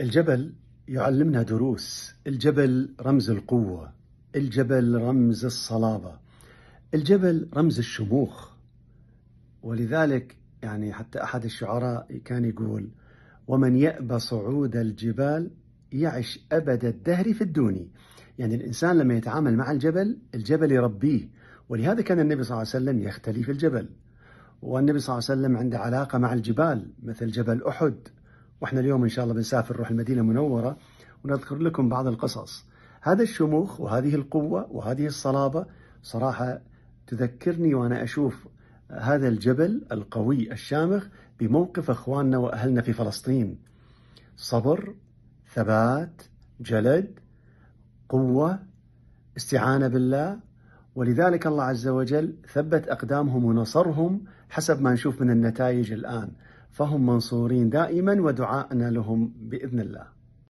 الجبل يعلمنا دروس الجبل رمز القوة الجبل رمز الصلابة الجبل رمز الشموخ ولذلك يعني حتى أحد الشعراء كان يقول ومن يأبى صعود الجبال يعش أبد الدهر في الدوني يعني الإنسان لما يتعامل مع الجبل الجبل يربيه ولهذا كان النبي صلى الله عليه وسلم يختلي في الجبل والنبي صلى الله عليه وسلم عنده علاقة مع الجبال مثل جبل أحد واحنا اليوم إن شاء الله بنسافر نروح المدينة المنورة ونذكر لكم بعض القصص هذا الشموخ وهذه القوة وهذه الصلابة صراحة تذكرني وأنا أشوف هذا الجبل القوي الشامخ بموقف أخواننا وأهلنا في فلسطين صبر ثبات جلد قوة استعانة بالله ولذلك الله عز وجل ثبت أقدامهم ونصرهم حسب ما نشوف من النتائج الآن فهم منصورين دائما ودعاءنا لهم باذن الله